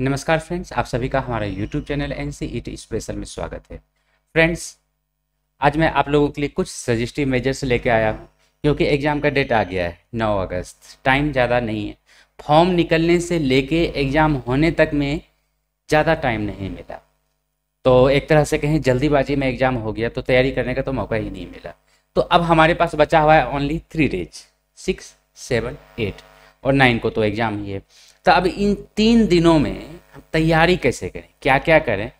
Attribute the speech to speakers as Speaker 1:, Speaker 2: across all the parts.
Speaker 1: नमस्कार फ्रेंड्स आप सभी का हमारा YouTube channel N C IT special में स्वागत है फ्रेंड्स आज मैं आप लोगों के लिए कुछ सजेस्टिव मेजर्स लेके आया हूँ क्योंकि एग्ज़ाम का डेट आ गया है 9 अगस्त टाइम ज़्यादा नहीं है फॉर्म निकलने से लेके एग्ज़ाम होने तक में ज़्यादा टाइम नहीं मिला तो एक तरह से कहें जल्दीबाजी में एग्ज़ाम हो गया तो तैयारी करने का तो मौका ही नहीं मिला तो अब हमारे पास बचा हुआ है only three days six seven eight और नाइन को तो एग्ज़ाम ही है तो अब इन तीन दिनों में हम तैयारी कैसे करें क्या क्या करें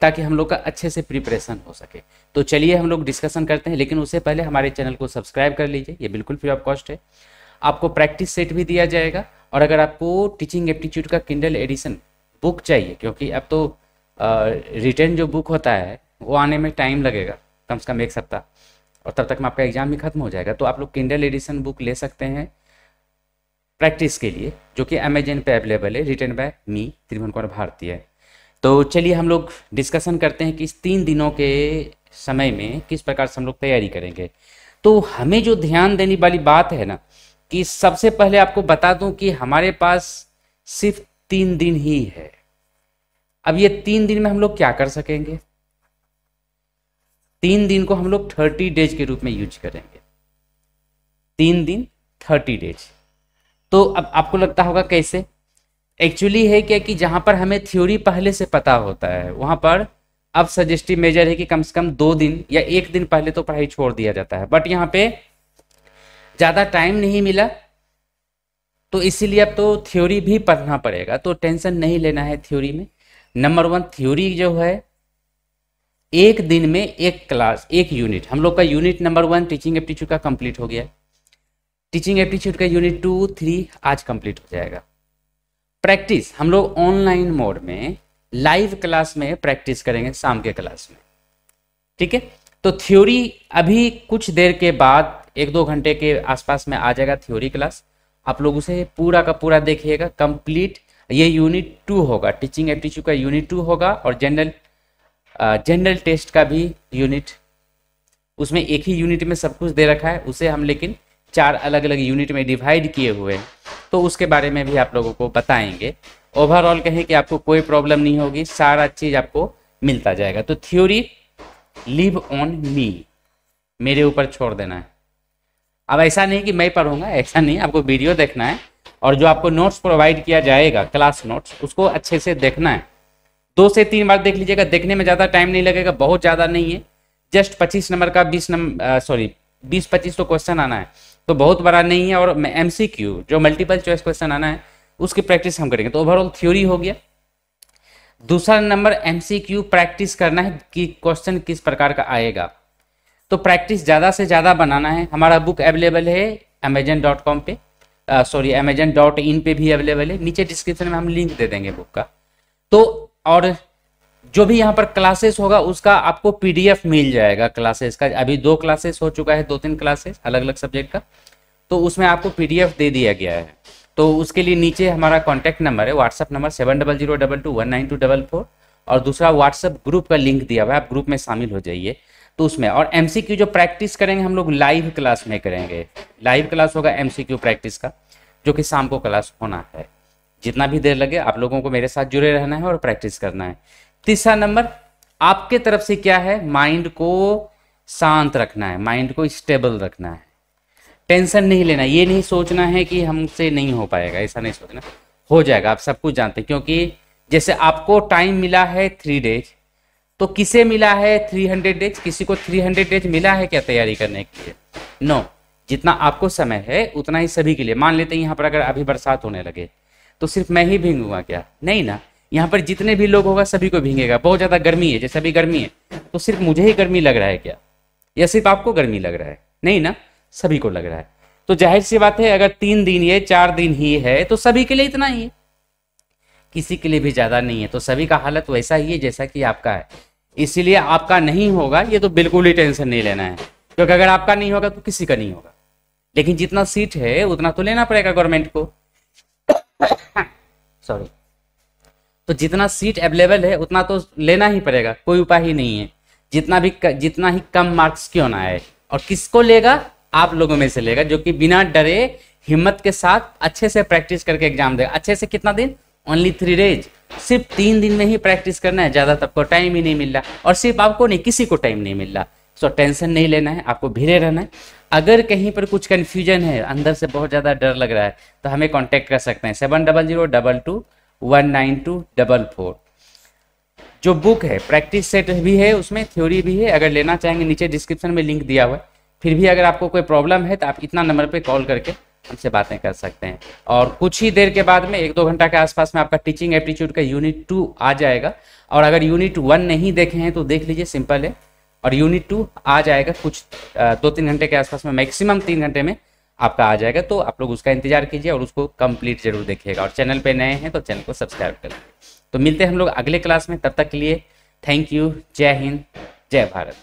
Speaker 1: ताकि हम लोग का अच्छे से प्रिपरेशन हो सके तो चलिए हम लोग डिस्कशन करते हैं लेकिन उससे पहले हमारे चैनल को सब्सक्राइब कर लीजिए ये बिल्कुल फ्री ऑफ कॉस्ट है आपको प्रैक्टिस सेट भी दिया जाएगा और अगर आपको टीचिंग एप्टीट्यूड का किंडल एडिशन बुक चाहिए क्योंकि अब तो रिटर्न जो बुक होता है वो आने में टाइम लगेगा कम से कम एक सप्ताह और तब तक में आपका एग्जाम भी खत्म हो जाएगा तो आप लोग किंडल एडिशन बुक ले सकते हैं प्रैक्टिस के लिए जो कि अमेजन पे अवेलेबल है written by me Tribhuvan Kumar Bhartiya तो चलिए हम लोग डिस्कशन करते हैं कि इस तीन दिनों के समय में किस प्रकार से हम लोग तैयारी करेंगे तो हमें जो ध्यान देने वाली बात है ना कि सबसे पहले आपको बता दूं कि हमारे पास सिर्फ तीन दिन ही है अब ये तीन दिन में हम लोग क्या कर सकेंगे तीन दिन को हम लोग थर्टी डेज के रूप में यूज करेंगे तीन दिन थर्टी डेज तो अब आपको लगता होगा कैसे एक्चुअली है क्या कि जहाँ पर हमें थ्योरी पहले से पता होता है वहाँ पर अब सजेस्टिव मेजर है कि कम से कम दो दिन या एक दिन पहले तो पढ़ाई छोड़ दिया जाता है बट यहाँ पे ज़्यादा टाइम नहीं मिला तो इसीलिए अब तो थ्योरी भी पढ़ना पड़ेगा तो टेंशन नहीं लेना है थ्योरी में नंबर वन थ्योरी जो है एक दिन में एक क्लास एक यूनिट हम लोग का unit number one teaching aptitude का कंप्लीट हो गया टीचिंग एप्टीट्यूड का यूनिट टू थ्री आज कंप्लीट हो जाएगा प्रैक्टिस हम लोग ऑनलाइन मोड में लाइव क्लास में प्रैक्टिस करेंगे शाम के क्लास में ठीक है तो थ्योरी अभी कुछ देर के बाद एक दो घंटे के आसपास में आ जाएगा थ्योरी क्लास आप लोग उसे पूरा का पूरा देखिएगा कंप्लीट ये यूनिट टू होगा टीचिंग एप्टीट्यूड का यूनिट टू होगा और जनरल जनरल टेस्ट का भी यूनिट उसमें एक ही यूनिट में सब कुछ दे रखा है उसे हम लेकिन चार अलग अलग यूनिट में डिवाइड किए हुए तो उसके बारे में भी आप लोगों को बताएंगे ओवरऑल कहें कि आपको कोई प्रॉब्लम नहीं होगी सारा चीज़ आपको मिलता जाएगा तो थ्योरी लिव ऑन मी मेरे ऊपर छोड़ देना है अब ऐसा नहीं कि मैं पढ़ूंगा ऐसा नहीं आपको वीडियो देखना है और जो आपको नोट्स प्रोवाइड किया जाएगा क्लास नोट्स उसको अच्छे से देखना है दो से तीन बार देख लीजिएगा देखने में ज़्यादा टाइम नहीं लगेगा बहुत ज़्यादा नहीं है जस्ट पच्चीस नंबर का बीस नंबर सॉरी बीस पच्चीस तो क्वेश्चन आना है तो बहुत बड़ा नहीं है और एम जो मल्टीपल चॉइस क्वेश्चन आना है उसकी प्रैक्टिस हम करेंगे तो ओवरऑल थ्योरी हो गया दूसरा नंबर एम प्रैक्टिस करना है कि क्वेश्चन किस प्रकार का आएगा तो प्रैक्टिस ज़्यादा से ज़्यादा बनाना है हमारा बुक अवेलेबल है अमेजन डॉट कॉम पे सॉरी अमेजन डॉट इन पे भी अवेलेबल है नीचे डिस्क्रिप्शन में हम लिंक दे देंगे बुक का तो और जो भी यहाँ पर क्लासेस होगा उसका आपको पीडीएफ मिल जाएगा क्लासेस का अभी दो क्लासेस हो चुका है दो तीन क्लासेस अलग अलग सब्जेक्ट का तो उसमें आपको पीडीएफ दे दिया गया है तो उसके लिए नीचे हमारा कॉन्टैक्ट नंबर है WhatsApp number seven double zero double two one nine two double four और दूसरा व्हाट्सअप ग्रुप का लिंक दिया हुआ है आप ग्रुप में शामिल हो जाइए तो उसमें और एम जो प्रैक्टिस करेंगे हम लोग लाइव क्लास में करेंगे लाइव क्लास होगा एम प्रैक्टिस का जो कि शाम को क्लास होना है जितना भी देर लगे आप लोगों को मेरे साथ जुड़े रहना है और प्रैक्टिस करना है तीसरा नंबर आपके तरफ से क्या है माइंड को शांत रखना है माइंड को स्टेबल रखना है टेंशन नहीं लेना ये नहीं सोचना है कि हमसे नहीं हो पाएगा ऐसा नहीं सोचना हो जाएगा आप सब कुछ जानते हैं क्योंकि जैसे आपको टाइम मिला है थ्री डेज तो किसे मिला है थ्री हंड्रेड डेज किसी को थ्री हंड्रेड डेज मिला है क्या तैयारी करने के लिए नो जितना आपको समय है उतना ही सभी के लिए मान लेते हैं यहाँ पर अगर अभी बरसात होने लगे तो सिर्फ मैं ही भींगूंगा क्या नहीं ना यहाँ पर जितने भी लोग होगा सभी को भींगेगा बहुत ज़्यादा गर्मी है जैसे अभी गर्मी है तो सिर्फ मुझे ही गर्मी लग रहा है क्या या सिर्फ आपको गर्मी लग रहा है नहीं ना सभी को लग रहा है तो जाहिर सी बात है अगर तीन दिन ये चार दिन ही है तो सभी के लिए इतना ही है किसी के लिए भी ज़्यादा नहीं है तो सभी का हालत वैसा ही है जैसा कि आपका है इसीलिए आपका नहीं होगा ये तो बिल्कुल ही टेंशन नहीं लेना है क्योंकि अगर आपका नहीं होगा तो किसी का नहीं होगा लेकिन जितना सीट है उतना तो लेना पड़ेगा गवर्नमेंट को सॉरी तो जितना सीट अवेलेबल है उतना तो लेना ही पड़ेगा कोई उपाय ही नहीं है जितना भी जितना ही कम मार्क्स क्यों ना आए और किसको लेगा आप लोगों में से लेगा जो कि बिना डरे हिम्मत के साथ अच्छे से प्रैक्टिस करके एग्जाम देगा अच्छे से कितना दिन ओनली थ्री डेज सिर्फ तीन दिन में ही प्रैक्टिस करना है ज़्यादा तो को टाइम ही नहीं मिल रहा और सिर्फ आपको नहीं किसी को टाइम नहीं मिल रहा सो टेंशन नहीं लेना है आपको भीरे रहना है अगर कहीं पर कुछ कन्फ्यूजन है अंदर से बहुत ज़्यादा डर लग रहा है तो हमें कॉन्टेक्ट कर सकते हैं seven double zero double two one nine two double four जो बुक है प्रैक्टिस सेट भी है उसमें थ्योरी भी है अगर लेना चाहेंगे नीचे डिस्क्रिप्शन में लिंक दिया हुआ है फिर भी अगर आपको कोई प्रॉब्लम है तो आप इतना नंबर पे कॉल करके हमसे बातें कर सकते हैं और कुछ ही देर के बाद में एक दो घंटा के आसपास में आपका टीचिंग एप्टीट्यूड का यूनिट टू आ जाएगा और अगर यूनिट वन नहीं देखे हैं तो देख लीजिए सिंपल है और यूनिट टू आ जाएगा कुछ दो तीन घंटे के आसपास में मैक्सिमम तीन घंटे में आपका आ जाएगा तो आप लोग उसका इंतजार कीजिए और उसको कंप्लीट जरूर देखिएगा और चैनल पे नए हैं तो चैनल को सब्सक्राइब कर तो मिलते हैं हम लोग अगले क्लास में तब तक के लिए थैंक यू जय हिंद जय भारत